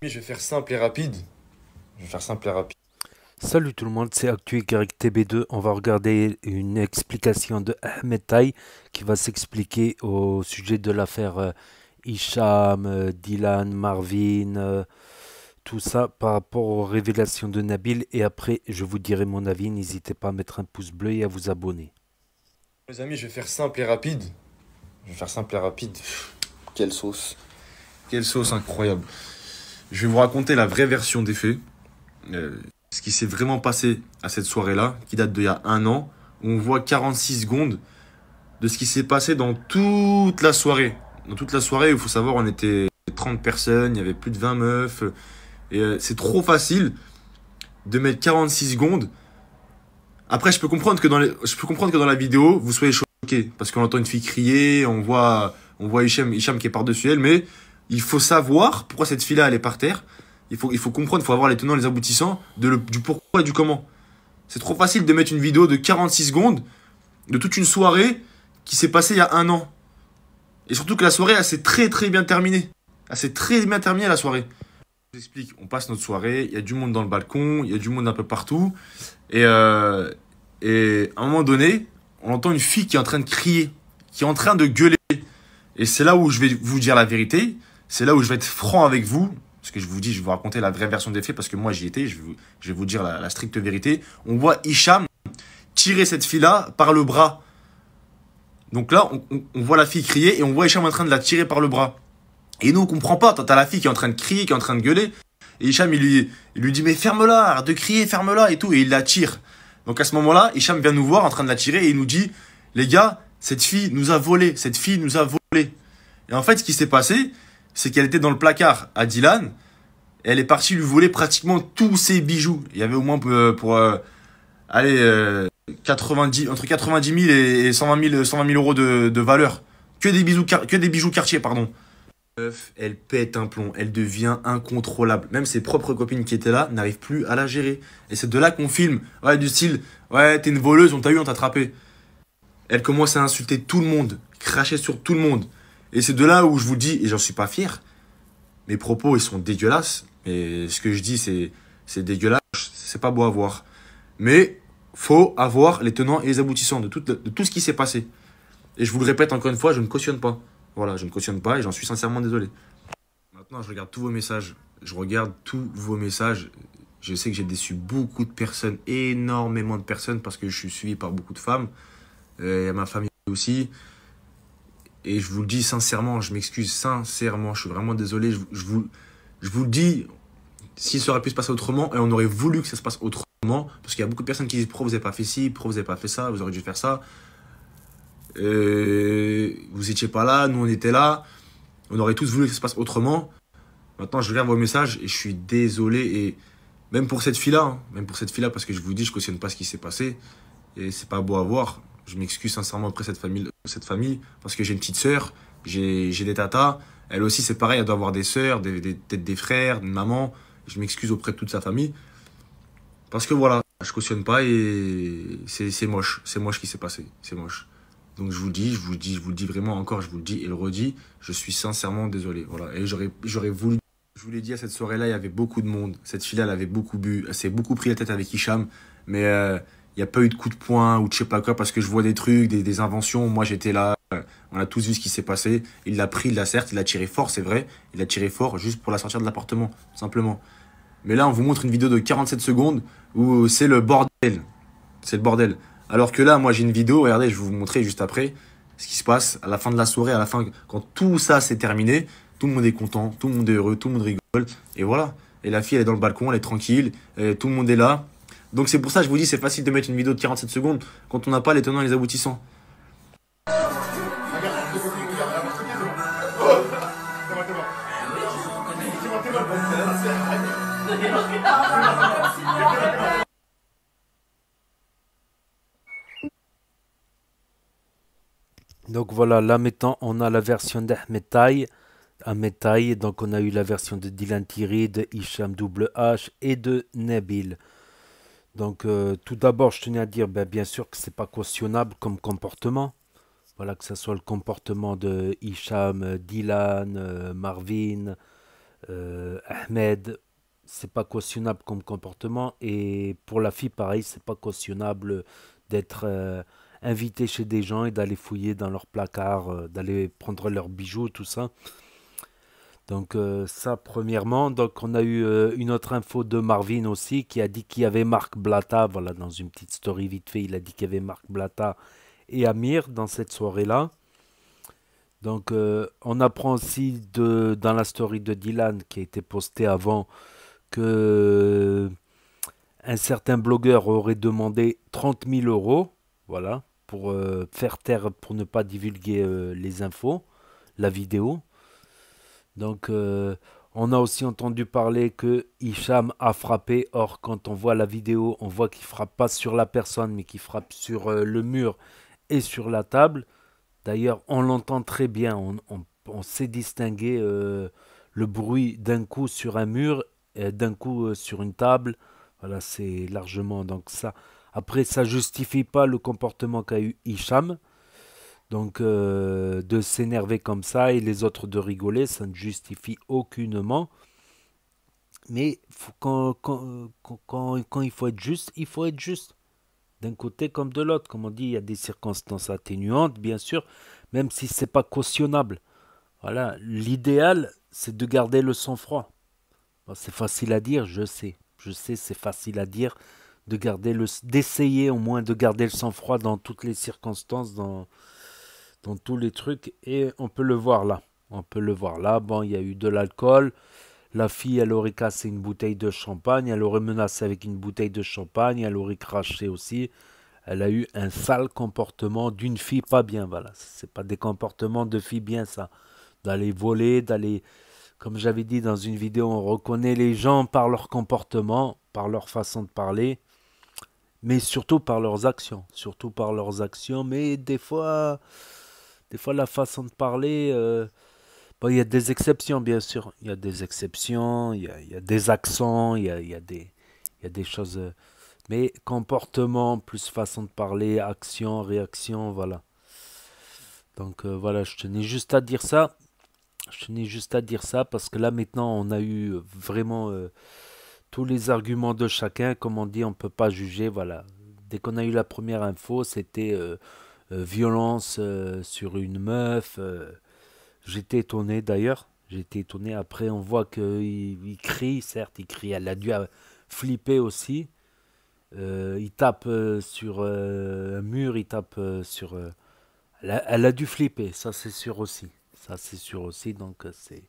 Je vais faire simple et rapide. Je vais faire simple et rapide. Salut tout le monde, c'est TB 2 On va regarder une explication de Ahmed Taï qui va s'expliquer au sujet de l'affaire euh, Isham, euh, Dylan, Marvin, euh, tout ça par rapport aux révélations de Nabil. Et après, je vous dirai mon avis. N'hésitez pas à mettre un pouce bleu et à vous abonner. Mes amis, je vais faire simple et rapide. Je vais faire simple et rapide. Quelle sauce. Quelle sauce incroyable. Je vais vous raconter la vraie version des faits, euh, ce qui s'est vraiment passé à cette soirée-là, qui date d'il y a un an, où on voit 46 secondes de ce qui s'est passé dans toute la soirée. Dans toute la soirée, il faut savoir, on était 30 personnes, il y avait plus de 20 meufs, euh, et euh, c'est trop facile de mettre 46 secondes. Après, je peux comprendre que dans, les... je peux comprendre que dans la vidéo, vous soyez choqués, parce qu'on entend une fille crier, on voit on voit Hicham qui est par-dessus elle, mais il faut savoir pourquoi cette fille-là, elle est par terre. Il faut, il faut comprendre, il faut avoir les tenants, les aboutissants de du pourquoi et du comment. C'est trop facile de mettre une vidéo de 46 secondes de toute une soirée qui s'est passée il y a un an. Et surtout que la soirée, elle s'est très très bien terminée. Elle s'est très bien terminée la soirée. Je vous explique, on passe notre soirée, il y a du monde dans le balcon, il y a du monde un peu partout. Et, euh, et à un moment donné, on entend une fille qui est en train de crier, qui est en train de gueuler. Et c'est là où je vais vous dire la vérité, c'est là où je vais être franc avec vous, parce que je vous dis, je vais vous raconter la vraie version des faits, parce que moi j'y étais, je vais, vous, dire la, stricte vérité. On voit Hicham tirer cette fille-là par le bras. Donc là, on, voit la fille crier et on voit Hicham en train de la tirer par le bras. Et nous, on comprend pas. T'as la fille qui est en train de crier, qui est en train de gueuler. Et Hicham, il lui, lui dit, mais ferme-la, arrête de crier, ferme-la et tout. Et il la tire. Donc à ce moment-là, Hicham vient nous voir en train de la tirer et il nous dit, les gars, cette fille nous a volé, cette fille nous a volé. Et en fait, ce qui s'est passé, c'est qu'elle était dans le placard à Dylan. elle est partie lui voler pratiquement tous ses bijoux. Il y avait au moins euh, pour, euh, allez, 90, euh, entre 90 000 et 120 000, euros de, valeur. Que des, bijoux, que des bijoux quartier, pardon. Elle pète un plomb, elle devient incontrôlable. Même ses propres copines qui étaient là n'arrivent plus à la gérer. Et c'est de là qu'on filme, ouais, du style, ouais, t'es une voleuse, on t'a eu, on t'a attrapé. Elle commence à insulter tout le monde, cracher sur tout le monde. Et c'est de là où je vous dis, et j'en suis pas fier, mes propos, ils sont dégueulasses. Mais ce que je dis, c'est, c'est dégueulasse. C'est pas beau à voir. Mais faut avoir les tenants et les aboutissants de tout, de tout ce qui s'est passé. Et je vous le répète encore une fois, je ne cautionne pas. Voilà, je ne cautionne pas et j'en suis sincèrement désolé. Maintenant, je regarde tous vos messages. Je regarde tous vos messages. Je sais que j'ai déçu beaucoup de personnes, énormément de personnes, parce que je suis suivi par beaucoup de femmes. et y ma famille aussi et je vous le dis sincèrement, je m'excuse sincèrement, je suis vraiment désolé, je, vous, je vous le dis, s'il ça aurait pu se passer autrement, et on aurait voulu que ça se passe autrement, parce qu'il y a beaucoup de personnes qui disent, pro, vous n'avez pas fait ci, pro vous n'avez pas fait ça, vous auriez dû faire ça, euh, vous n'étiez pas là, nous on était là, on aurait tous voulu que ça se passe autrement. Maintenant, je regarde vos messages et je suis désolé, et même pour cette fille-là, hein, même pour cette fille-là, parce que je vous dis, je ne cautionne pas ce qui s'est passé, et c'est pas beau à voir, je m'excuse sincèrement auprès de cette famille, cette famille parce que j'ai une petite sœur, j'ai des tatas. Elle aussi, c'est pareil, elle doit avoir des sœurs, des, peut-être des frères, une maman. Je m'excuse auprès de toute sa famille. Parce que voilà, je cautionne pas et c'est moche. C'est moche ce qui s'est passé. C'est moche. Donc je vous le dis, je vous le dis, je vous dis vraiment encore, je vous le dis et le redis. Je suis sincèrement désolé. Voilà. Et j'aurais voulu. Je vous l'ai dit à cette soirée-là, il y avait beaucoup de monde. Cette fille-là, elle avait beaucoup bu. Elle s'est beaucoup pris la tête avec Hicham. Mais. Euh, il n'y a pas eu de coup de poing ou de je sais pas quoi parce que je vois des trucs, des, des inventions. Moi, j'étais là. Euh, on a tous vu ce qui s'est passé. Il l'a pris, il l'a certes, il l'a tiré fort, c'est vrai. Il l'a tiré fort juste pour la sortir de l'appartement, simplement. Mais là, on vous montre une vidéo de 47 secondes où euh, c'est le bordel. C'est le bordel. Alors que là, moi, j'ai une vidéo, regardez, je vais vous montrer juste après ce qui se passe à la fin de la soirée, à la fin, quand tout ça s'est terminé, tout le monde est content, tout le monde est heureux, tout le monde rigole. Et voilà. Et la fille, elle est dans le balcon, elle est tranquille, tout le monde est là. Donc c'est pour ça que je vous dis, c'est facile de mettre une vidéo de 47 secondes quand on n'a pas les tenants et les aboutissants. Donc voilà, là maintenant on a la version d'Ahmed Taï. donc on a eu la version de Dylan Thierry, de Hicham et de Nabil. Donc, euh, tout d'abord, je tenais à dire, ben, bien sûr que c'est pas cautionnable comme comportement. Voilà, que ce soit le comportement de Hicham, euh, Dylan, euh, Marvin, Ahmed, Ahmed, c'est pas cautionnable comme comportement. Et pour la fille, pareil, c'est pas cautionnable d'être invité chez des gens et d'aller fouiller dans leur placard, d'aller prendre leurs bijoux, tout ça. Donc euh, ça, premièrement. Donc on a eu euh, une autre info de Marvin aussi qui a dit qu'il y avait Marc Blata. Voilà, dans une petite story vite fait, il a dit qu'il y avait Marc Blata et Amir dans cette soirée-là. Donc euh, on apprend aussi de, dans la story de Dylan qui a été postée avant que un certain blogueur aurait demandé 30 000 euros. Voilà, pour faire taire, pour ne pas divulguer les infos, la vidéo. Donc, euh, on a aussi entendu parler que Hicham a frappé. Or, quand on voit la vidéo, on voit qu'il frappe pas sur la personne, mais qu'il frappe sur euh, le mur et sur la table. D'ailleurs, on l'entend très bien. On, sait distinguer euh, le bruit d'un coup sur un mur et d'un coup sur une table. Voilà, c'est largement donc ça. Après, ça justifie pas le comportement qu'a eu Hicham. Donc euh, de s'énerver comme ça et les autres de rigoler, ça ne justifie aucunement. Mais quand, il faut être juste, il faut être juste. D'un côté comme de l'autre. Comme on dit, il y a des circonstances atténuantes, bien sûr, même si ce n'est pas cautionnable. Voilà, l'idéal, c'est de garder le sang-froid. c'est facile à dire, je sais. Je sais, c'est facile à dire de garder le d'essayer au moins de garder le sang-froid dans toutes les circonstances dans dans tous les trucs. Et on peut le voir là. On peut le voir là. Bon, il y a eu de l'alcool. La fille, elle aurait cassé une bouteille de champagne. Elle aurait menacé avec une bouteille de champagne. Elle aurait craché aussi. Elle a eu un sale comportement d'une fille pas bien. Voilà, c'est pas des comportements de fille bien ça. D'aller voler, d'aller, comme j'avais dit dans une vidéo, on reconnaît les gens par leur comportement, par leur façon de parler mais surtout par leurs actions, surtout par leurs actions, mais des fois, des fois, la façon de parler, euh, il y a des exceptions, bien sûr. Il y a des exceptions, il y a, des accents, il y a, des, choses. Euh, mais comportement, plus façon de parler, action, réaction, voilà. Donc euh, voilà, je tenais juste à dire ça. Je tenais juste à dire ça parce que là maintenant, on a eu vraiment tous les arguments de chacun. Comme on dit, on ne peut pas juger. Voilà. Dès qu'on a eu la première info, c'était euh, violence euh, sur une meuf. Euh, j'étais étonné d'ailleurs. J'étais étonné. Après, on voit qu'il il crie, certes, il crie. Elle a dû flipper aussi. il tape sur un mur, il tape sur. Elle a, elle, a, dû flipper, ça c'est sûr aussi. Ça c'est sûr aussi, donc c'est.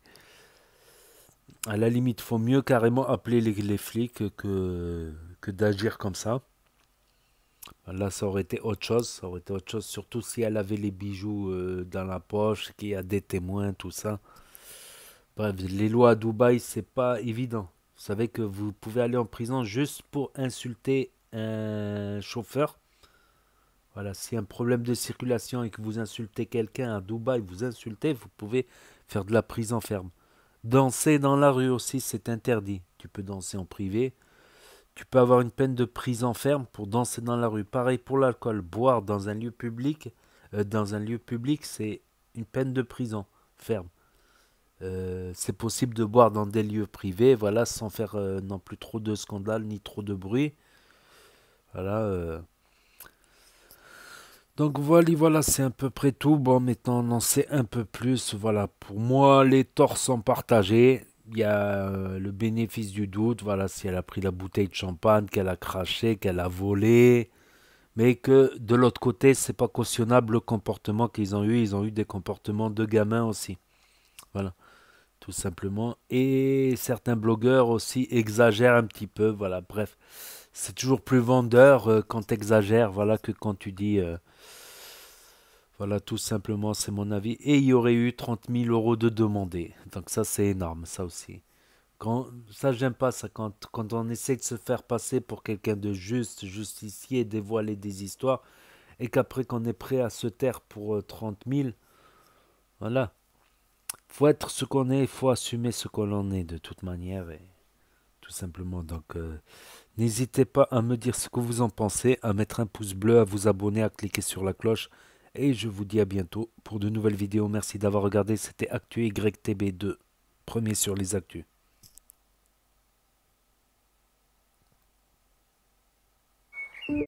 À la limite, faut mieux carrément appeler les, les flics que, que d'agir comme ça. Là, ça aurait été autre chose, ça aurait été autre chose, surtout si elle avait les bijoux euh, dans la poche, qu'il y a des témoins, tout ça. Bref, les lois à Dubaï, c'est pas évident. Vous savez que vous pouvez aller en prison juste pour insulter un chauffeur. Voilà, si un problème de circulation et que vous insultez quelqu'un à Dubaï, vous insultez, vous pouvez faire de la prison ferme. Danser dans la rue aussi, c'est interdit. Tu peux danser en privé, tu peux avoir une peine de prison ferme pour danser dans la rue. Pareil pour l'alcool. Boire dans un lieu public, euh, dans un lieu public, c'est une peine de prison ferme. Euh, c'est possible de boire dans des lieux privés, voilà, sans faire euh, non plus trop de scandales ni trop de bruit. Voilà. Donc voilà, voilà, c'est à peu près tout. Bon, maintenant, on en un peu plus. Voilà, pour moi, les torts sont partagés il y a euh, le bénéfice du doute, voilà, si elle a pris la bouteille de champagne, qu'elle a craché, qu'elle a volé, mais que de l'autre côté, c'est pas cautionnable le comportement qu'ils ont eu. Ils ont eu des comportements de gamins aussi. Voilà, tout simplement. Et certains blogueurs aussi exagèrent un petit peu, voilà, bref. C'est toujours plus vendeur euh, quand tu exagères, voilà, que quand tu dis. Euh, voilà, tout simplement, c'est mon avis. Et il y aurait eu 30 000 euros de demander Donc ça, c'est énorme, ça aussi. Quand, ça, j'aime pas ça, quand, on essaie de se faire passer pour quelqu'un de juste, justicier, dévoiler des histoires, et qu'après qu'on est prêt à se taire pour 30 euh, 000, voilà. Faut être ce qu'on est, faut assumer ce qu'on en est de toute manière, tout simplement. Donc, euh, n'hésitez pas à me dire ce que vous en pensez, à mettre un pouce bleu, à vous abonner, à cliquer sur la cloche et je vous dis à bientôt pour de nouvelles vidéos. Merci d'avoir regardé, c'était Actu 2 premier sur les actus.